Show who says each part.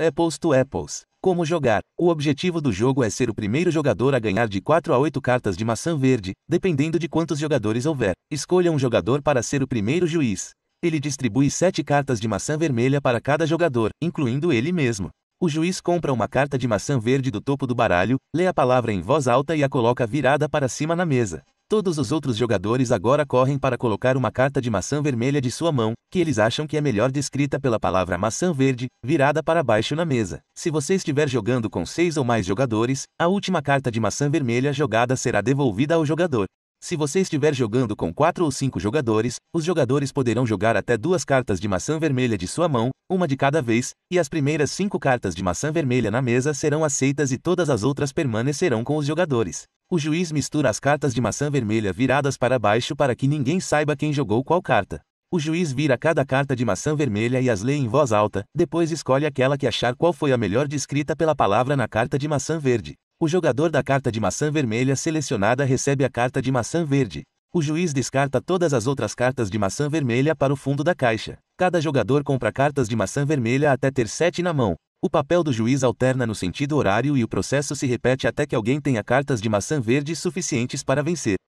Speaker 1: Apples to Apples. Como jogar? O objetivo do jogo é ser o primeiro jogador a ganhar de 4 a 8 cartas de maçã verde, dependendo de quantos jogadores houver. Escolha um jogador para ser o primeiro juiz. Ele distribui 7 cartas de maçã vermelha para cada jogador, incluindo ele mesmo. O juiz compra uma carta de maçã verde do topo do baralho, lê a palavra em voz alta e a coloca virada para cima na mesa. Todos os outros jogadores agora correm para colocar uma carta de maçã vermelha de sua mão, que eles acham que é melhor descrita pela palavra maçã verde, virada para baixo na mesa. Se você estiver jogando com seis ou mais jogadores, a última carta de maçã vermelha jogada será devolvida ao jogador. Se você estiver jogando com 4 ou 5 jogadores, os jogadores poderão jogar até duas cartas de maçã vermelha de sua mão, uma de cada vez, e as primeiras 5 cartas de maçã vermelha na mesa serão aceitas e todas as outras permanecerão com os jogadores. O juiz mistura as cartas de maçã vermelha viradas para baixo para que ninguém saiba quem jogou qual carta. O juiz vira cada carta de maçã vermelha e as lê em voz alta, depois escolhe aquela que achar qual foi a melhor descrita pela palavra na carta de maçã verde. O jogador da carta de maçã vermelha selecionada recebe a carta de maçã verde. O juiz descarta todas as outras cartas de maçã vermelha para o fundo da caixa. Cada jogador compra cartas de maçã vermelha até ter sete na mão. O papel do juiz alterna no sentido horário e o processo se repete até que alguém tenha cartas de maçã verde suficientes para vencer.